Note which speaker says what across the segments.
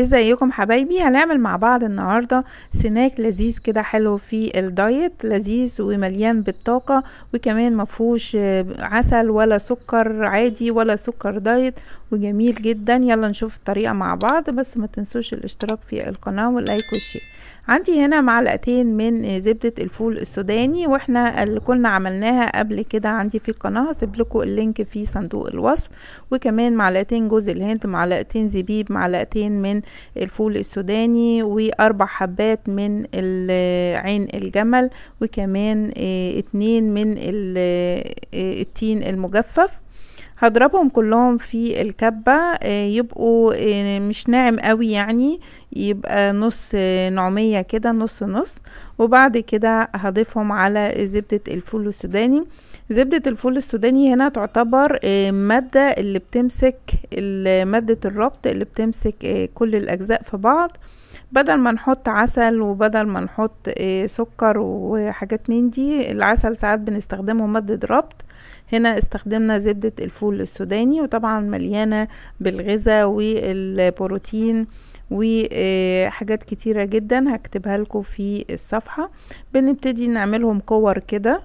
Speaker 1: ازيكم حبايبي هنعمل مع بعض النهارده سناك لذيذ كده حلو في الدايت لذيذ ومليان بالطاقه وكمان مفهوش عسل ولا سكر عادي ولا سكر دايت وجميل جدا يلا نشوف الطريقه مع بعض بس ما تنسوش الاشتراك في القناه واللايك والشير عندي هنا معلقتين من زبدة الفول السوداني واحنا اللي كنا عملناها قبل كده عندي في القناة هسيب لكم اللينك في صندوق الوصف وكمان معلقتين جوز الهند معلقتين زبيب معلقتين من الفول السوداني واربع حبات من عين الجمل وكمان آه، اتنين من آه، التين المجفف هضربهم كلهم في الكبة آه، يبقوا آه، مش ناعم قوي يعني يبقى نص آه، نعمية كده نص نص وبعد كده هضيفهم على زبدة الفول السوداني زبدة الفول السوداني هنا تعتبر مادة اللي بتمسك مادة الربط اللي بتمسك كل الأجزاء في بعض بدل ما نحط عسل وبدل ما نحط آه، سكر وحاجات من دي العسل ساعات بنستخدمه مادة ربط هنا استخدمنا زبدة الفول السوداني وطبعا مليانة بالغذاء والبروتين وحاجات كتيرة جدا هكتبها لكم في الصفحة بنبتدي نعملهم كور كده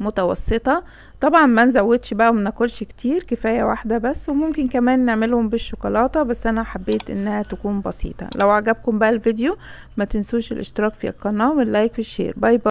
Speaker 1: متوسطة طبعا ما نزودش بقى وما ناكلش كتير كفاية واحدة بس وممكن كمان نعملهم بالشوكولاتة بس انا حبيت انها تكون بسيطة لو عجبكم بقى الفيديو ما تنسوش الاشتراك في القناة واللايك والشير باي باي